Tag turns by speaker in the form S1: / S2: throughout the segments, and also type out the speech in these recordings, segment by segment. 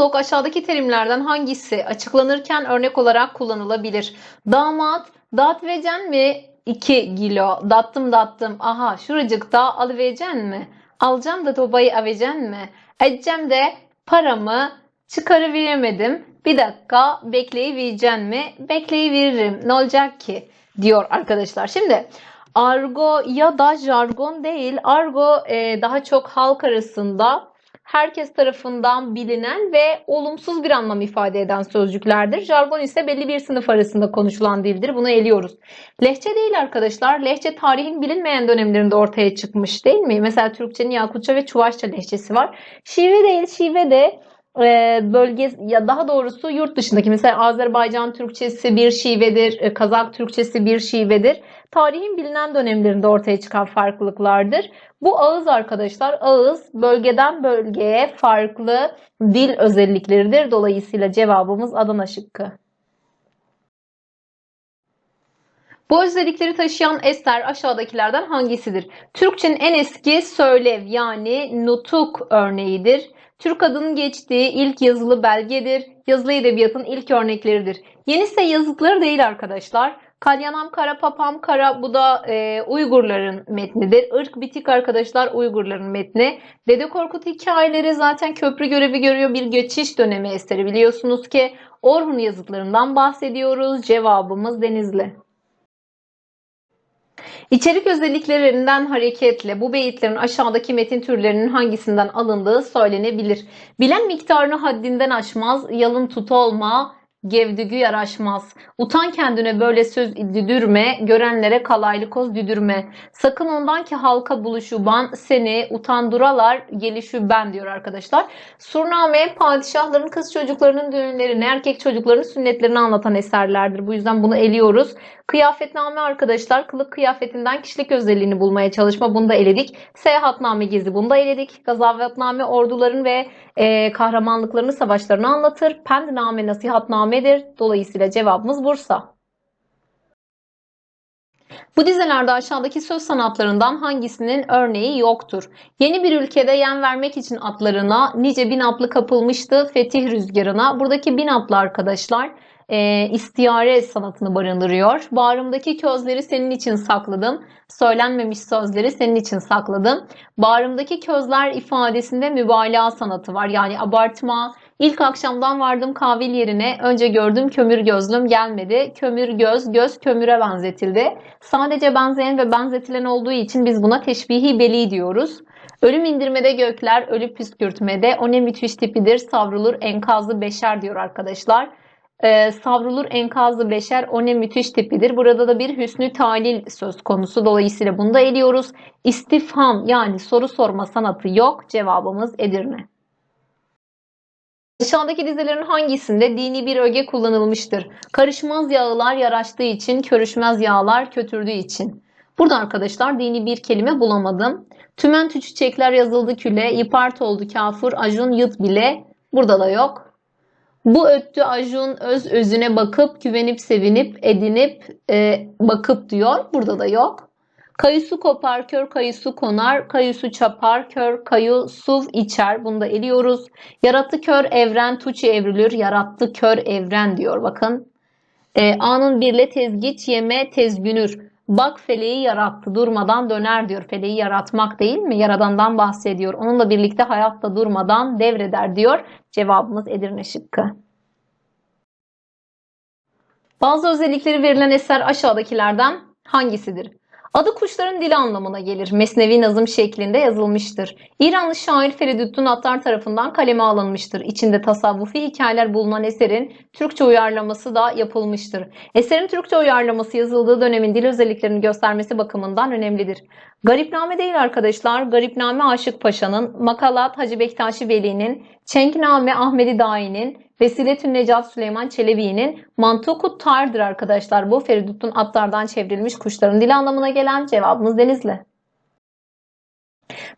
S1: Diyalog aşağıdaki terimlerden hangisi açıklanırken örnek olarak kullanılabilir? Damat, dat vecen mi? 2 kilo, dattım dattım, aha şuracıkta alıvecen mi? Alacağım da tobayı avecen mi? Edeceğim de paramı çıkarıveremedim. Bir dakika bekleyivecen mi? Bekleyiveririm. Ne olacak ki? Diyor arkadaşlar. Şimdi argo ya da jargon değil. Argo e, daha çok halk arasında herkes tarafından bilinen ve olumsuz bir anlam ifade eden sözcüklerdir. Jargon ise belli bir sınıf arasında konuşulan dildir. Bunu eliyoruz. Lehçe değil arkadaşlar. Lehçe tarihin bilinmeyen dönemlerinde ortaya çıkmış değil mi? Mesela Türkçenin Yakutça ve Çuvaşça lehçesi var. Şive değil. Şive de ee, bölge ya daha doğrusu yurt dışındaki mesela Azerbaycan Türkçesi bir şivedir, e, Kazak Türkçesi bir şivedir. Tarihin bilinen dönemlerinde ortaya çıkan farklılıklardır. Bu ağız arkadaşlar ağız bölgeden bölgeye farklı dil özellikleridir. Dolayısıyla cevabımız Adana şıkkı. Bu özellikleri taşıyan ester aşağıdakilerden hangisidir? Türkçenin en eski söylev yani nutuk örneğidir. Türk adının geçtiği ilk yazılı belgedir, yazılı edebiyatın ilk örnekleridir. Yenise yazıkları değil arkadaşlar. Kalyanam Kara Papam Kara bu da e, Uygurların metnidir. Irk Bitik arkadaşlar Uygurların metni. Dede Korkut hikayeleri zaten köprü görevi görüyor bir geçiş dönemi eseri biliyorsunuz ki. Orhun yazıklarından bahsediyoruz. Cevabımız Denizli. İçerik özelliklerinden hareketle bu beyitlerin aşağıdaki metin türlerinin hangisinden alındığı söylenebilir. Bilen miktarını haddinden aşmaz, yalın tutolma, gevdügü yaraşmaz. Utan kendine böyle söz düdürme, görenlere kalaylı koz düdürme. Sakın ondan ki halka buluşu ban, seni utanduralar gelişü ben diyor arkadaşlar. Surname padişahların kız çocuklarının düğünlerini, erkek çocuklarının sünnetlerini anlatan eserlerdir. Bu yüzden bunu eliyoruz. Kıyafetname arkadaşlar kılık kıyafetinden kişilik özelliğini bulmaya çalışma. Bunu da eledik. Seyahatname gezi bunu da eledik. Gazavetname orduların ve e, kahramanlıklarını, savaşlarını anlatır. Pendname, nasihatname ikamedir. Dolayısıyla cevabımız Bursa. Bu dizelerde aşağıdaki söz sanatlarından hangisinin örneği yoktur? Yeni bir ülkede yem vermek için atlarına nice bin atlı kapılmıştı fetih rüzgarına. Buradaki bin atlı arkadaşlar e, istiyare sanatını barındırıyor. Bağrımdaki közleri senin için sakladım. Söylenmemiş sözleri senin için sakladım. Bağrımdaki közler ifadesinde mübalağa sanatı var. Yani abartma, İlk akşamdan vardığım kavil yerine önce gördüğüm kömür gözlüm gelmedi. Kömür göz, göz kömüre benzetildi. Sadece benzeyen ve benzetilen olduğu için biz buna teşbihi beli diyoruz. Ölüm indirmede gökler, ölü püskürtmede o ne müthiş tipidir, savrulur enkazı beşer diyor arkadaşlar. Ee, savrulur enkazı beşer o ne müthiş tipidir. Burada da bir hüsnü talil söz konusu. Dolayısıyla bunu da eliyoruz. İstifham yani soru sorma sanatı yok. Cevabımız Edirne. Aşağıdaki dizelerin hangisinde dini bir öge kullanılmıştır? Karışmaz yağlar yaraştığı için, körüşmez yağlar kötürdüğü için. Burada arkadaşlar dini bir kelime bulamadım. Tümentü çiçekler yazıldı küle, ipart oldu kafur, acun yıt bile. Burada da yok. Bu öttü acun öz özüne bakıp, güvenip, sevinip, edinip, e, bakıp diyor. Burada da yok. Kayısı kopar, kör kayısı konar, kayısı çapar, kör kayı suv içer. Bunu da eliyoruz. Yarattı kör evren, tuçi evrilir. Yarattı kör evren diyor bakın. E, A'nın birle tezgit yeme tezgünür. Bak feleği yarattı durmadan döner diyor. Feleği yaratmak değil mi? Yaradandan bahsediyor. Onunla birlikte hayatta durmadan devreder diyor. Cevabımız Edirne şıkkı. Bazı özellikleri verilen eser aşağıdakilerden hangisidir? Adı kuşların dili anlamına gelir. Mesnevi nazım şeklinde yazılmıştır. İranlı şair Feridüddin Attar tarafından kaleme alınmıştır. İçinde tasavvufi hikayeler bulunan eserin Türkçe uyarlaması da yapılmıştır. Eserin Türkçe uyarlaması yazıldığı dönemin dil özelliklerini göstermesi bakımından önemlidir. Garipname değil arkadaşlar. Garipname Aşık Paşa'nın, Makalat Hacı Bektaşi Veli'nin, Çenkname Ahmedi Dai'nin, Vesiletün Necat Süleyman Çelebi'nin Mantuku Tar'dır arkadaşlar. Bu Feridut'un atlardan çevrilmiş kuşların dili anlamına gelen cevabımız Denizli.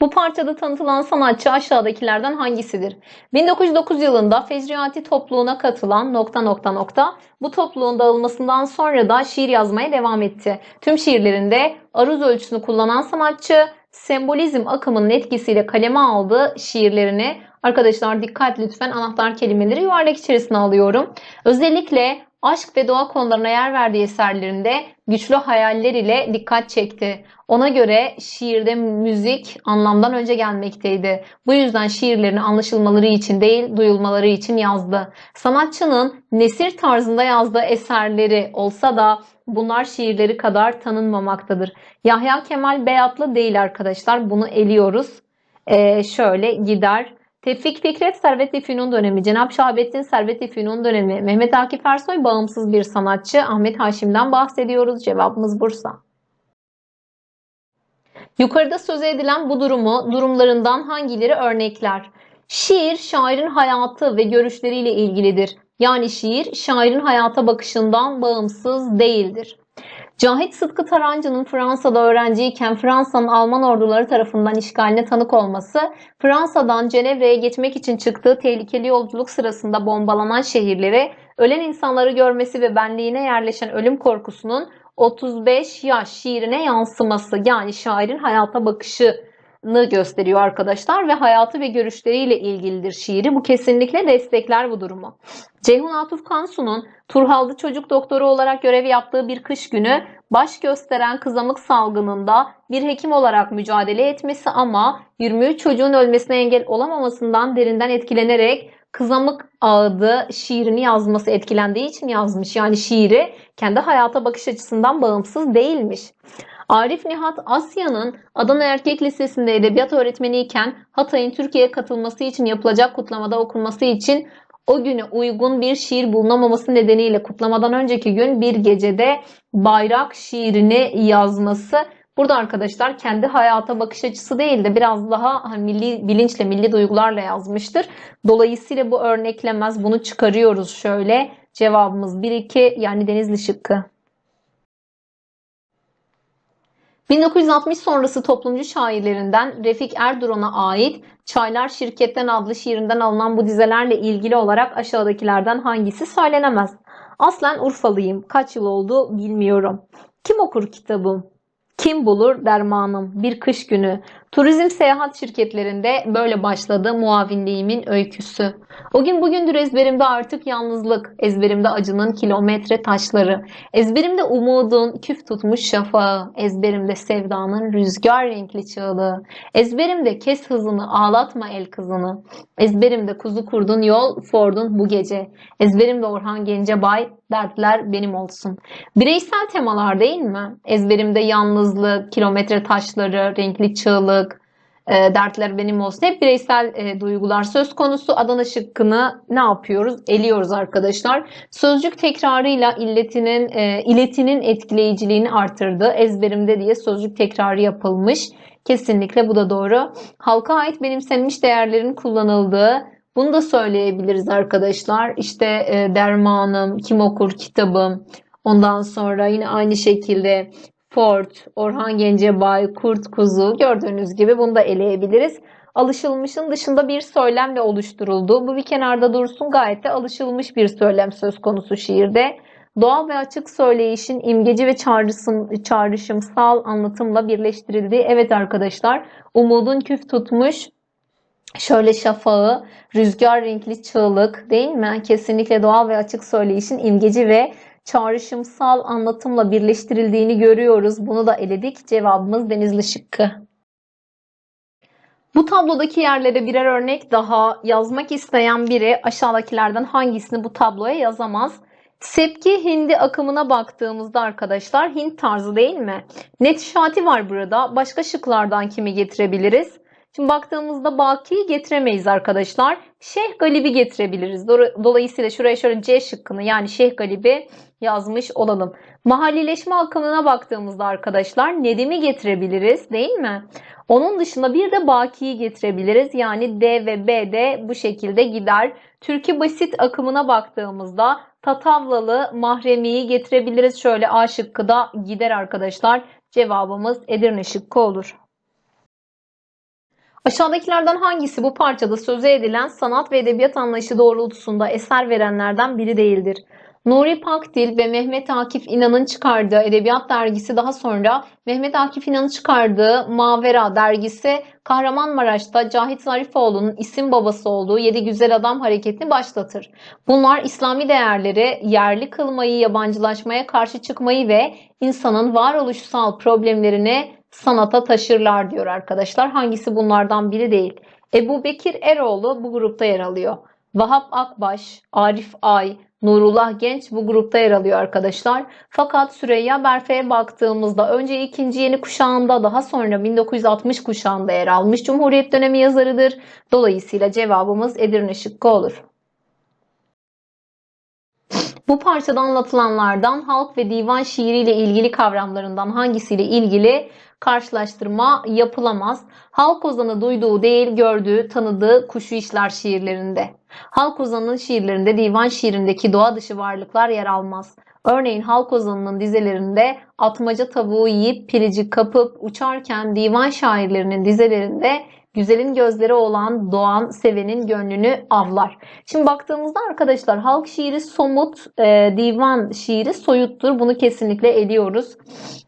S1: Bu parçada tanıtılan sanatçı aşağıdakilerden hangisidir? 1909 yılında Fecriati topluluğuna katılan nokta nokta nokta bu topluluğun dağılmasından sonra da şiir yazmaya devam etti. Tüm şiirlerinde aruz ölçüsünü kullanan sanatçı sembolizm akımının etkisiyle kaleme aldığı şiirlerini Arkadaşlar dikkat lütfen anahtar kelimeleri yuvarlak içerisine alıyorum. Özellikle aşk ve doğa konularına yer verdiği eserlerinde güçlü hayaller ile dikkat çekti. Ona göre şiirde müzik anlamdan önce gelmekteydi. Bu yüzden şiirlerini anlaşılmaları için değil, duyulmaları için yazdı. Sanatçının nesir tarzında yazdığı eserleri olsa da bunlar şiirleri kadar tanınmamaktadır. Yahya Kemal Beyatlı değil arkadaşlar. Bunu eliyoruz. Ee, şöyle gider. Tevfik Fikret Servet-i Fünun dönemi, Cenap Şahabettin Servet-i Fünun dönemi, Mehmet Akif Ersoy bağımsız bir sanatçı, Ahmet Haşim'den bahsediyoruz. Cevabımız Bursa. Yukarıda söz edilen bu durumu durumlarından hangileri örnekler? Şiir, şairin hayatı ve görüşleriyle ilgilidir. Yani şiir, şairin hayata bakışından bağımsız değildir. Cahit Sıtkı Tarancı'nın Fransa'da öğrenciyken Fransa'nın Alman orduları tarafından işgaline tanık olması, Fransa'dan Cenevre'ye geçmek için çıktığı tehlikeli yolculuk sırasında bombalanan şehirleri, ölen insanları görmesi ve benliğine yerleşen ölüm korkusunun 35 yaş şiirine yansıması yani şairin hayata bakışı gösteriyor arkadaşlar ve hayatı ve görüşleriyle ilgilidir şiiri. Bu kesinlikle destekler bu durumu. Ceyhun Atuf Kansu'nun Turhal'da çocuk doktoru olarak görev yaptığı bir kış günü baş gösteren kızamık salgınında bir hekim olarak mücadele etmesi ama 23 çocuğun ölmesine engel olamamasından derinden etkilenerek Kızamık Ağdı şiirini yazması etkilendiği için yazmış. Yani şiiri kendi hayata bakış açısından bağımsız değilmiş. Arif Nihat Asya'nın Adana Erkek Lisesi'nde edebiyat öğretmeniyken Hatay'ın Türkiye'ye katılması için yapılacak kutlamada okunması için o güne uygun bir şiir bulunamaması nedeniyle kutlamadan önceki gün bir gecede bayrak şiirini yazması Burada arkadaşlar kendi hayata bakış açısı değil de biraz daha hani milli bilinçle, milli duygularla yazmıştır. Dolayısıyla bu örneklemez. Bunu çıkarıyoruz şöyle. Cevabımız 1-2 yani Denizli şıkkı. 1960 sonrası toplumcu şairlerinden Refik Erduran'a ait Çaylar Şirketten adlı şiirinden alınan bu dizelerle ilgili olarak aşağıdakilerden hangisi söylenemez? Aslen Urfalıyım. Kaç yıl oldu bilmiyorum. Kim okur kitabım? Kim bulur dermanım bir kış günü Turizm seyahat şirketlerinde böyle başladı muavinliğimin öyküsü. O gün bugündür ezberimde artık yalnızlık, ezberimde acının kilometre taşları, ezberimde umudun küf tutmuş şafağı, ezberimde sevdanın rüzgar renkli çığlığı, ezberimde kes hızını ağlatma el kızını, ezberimde kuzu kurdun yol Ford'un bu gece, ezberimde Orhan Gencebay dertler benim olsun. Bireysel temalar değil mi? Ezberimde yalnızlık, kilometre taşları, renkli çığlığı, e, dertler benim olsun. Hep bireysel e, duygular söz konusu. Adana şıkkını ne yapıyoruz? Eliyoruz arkadaşlar. Sözcük tekrarıyla illetinin e, iletinin etkileyiciliğini artırdı. Ezberimde diye sözcük tekrarı yapılmış. Kesinlikle bu da doğru. Halka ait benimsenmiş değerlerin kullanıldığı bunu da söyleyebiliriz arkadaşlar. İşte e, dermanım, kim okur kitabım, Ondan sonra yine aynı şekilde Ford, Orhan Gencebay, Kurt Kuzu gördüğünüz gibi bunu da eleyebiliriz. Alışılmışın dışında bir söylemle oluşturuldu. Bu bir kenarda dursun gayet de alışılmış bir söylem söz konusu şiirde. Doğal ve açık söyleyişin imgeci ve çağrışım, çağrışımsal anlatımla birleştirildiği evet arkadaşlar umudun küf tutmuş şöyle şafağı, rüzgar renkli çığlık değil mi? Kesinlikle doğal ve açık söyleyişin imgeci ve çağrışımsal anlatımla birleştirildiğini görüyoruz. Bunu da eledik. Cevabımız Denizli şıkkı. Bu tablodaki yerlere birer örnek daha yazmak isteyen biri aşağıdakilerden hangisini bu tabloya yazamaz? Sepki hindi akımına baktığımızda arkadaşlar Hint tarzı değil mi? Net şati var burada. Başka şıklardan kimi getirebiliriz? Şimdi baktığımızda bakiyi getiremeyiz arkadaşlar. Şeyh Galib'i getirebiliriz. Dolayısıyla şuraya şöyle C şıkkını yani Şeyh Galib'i yazmış olalım. Mahallileşme akımına baktığımızda arkadaşlar Nedim'i getirebiliriz değil mi? Onun dışında bir de bakiyi getirebiliriz. Yani D ve B de bu şekilde gider. Türkü basit akımına baktığımızda Tatavlalı Mahremi'yi getirebiliriz. Şöyle A şıkkı da gider arkadaşlar. Cevabımız Edirne şıkkı olur. Aşağıdakilerden hangisi bu parçada söze edilen sanat ve edebiyat anlayışı doğrultusunda eser verenlerden biri değildir? Nuri Pakdil ve Mehmet Akif İnan'ın çıkardığı Edebiyat Dergisi daha sonra Mehmet Akif İnan'ın çıkardığı Mavera Dergisi Kahramanmaraş'ta Cahit Zarifoğlu'nun isim babası olduğu Yedi Güzel Adam hareketini başlatır. Bunlar İslami değerleri yerli kılmayı, yabancılaşmaya karşı çıkmayı ve insanın varoluşsal problemlerini sanata taşırlar diyor arkadaşlar. Hangisi bunlardan biri değil. Ebu Bekir Eroğlu bu grupta yer alıyor. Vahap Akbaş, Arif Ay, Nurullah Genç bu grupta yer alıyor arkadaşlar. Fakat Süreyya Berfe'ye baktığımızda önce ikinci yeni kuşağında daha sonra 1960 kuşağında yer almış Cumhuriyet dönemi yazarıdır. Dolayısıyla cevabımız Edirne Şıkkı olur. Bu parçada anlatılanlardan halk ve divan şiiriyle ilgili kavramlarından hangisiyle ilgili karşılaştırma yapılamaz. Halk ozanı duyduğu değil gördüğü, tanıdığı kuşu işler şiirlerinde. Halk ozanının şiirlerinde divan şiirindeki doğa dışı varlıklar yer almaz. Örneğin halk ozanının dizelerinde atmaca tavuğu yiyip pirici kapıp uçarken divan şairlerinin dizelerinde Güzelin gözleri olan doğan sevenin gönlünü avlar. Şimdi baktığımızda arkadaşlar halk şiiri somut, e, divan şiiri soyuttur. Bunu kesinlikle ediyoruz.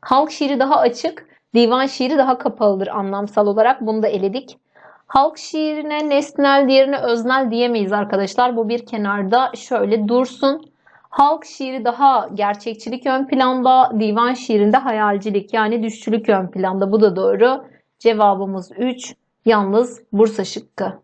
S1: Halk şiiri daha açık, Divan şiiri daha kapalıdır anlamsal olarak. Bunu da eledik. Halk şiirine nesnel, diğerine öznel diyemeyiz arkadaşlar. Bu bir kenarda şöyle dursun. Halk şiiri daha gerçekçilik ön planda, divan şiirinde hayalcilik yani düşçülük ön planda. Bu da doğru. Cevabımız 3. Yalnız Bursa şıkkı.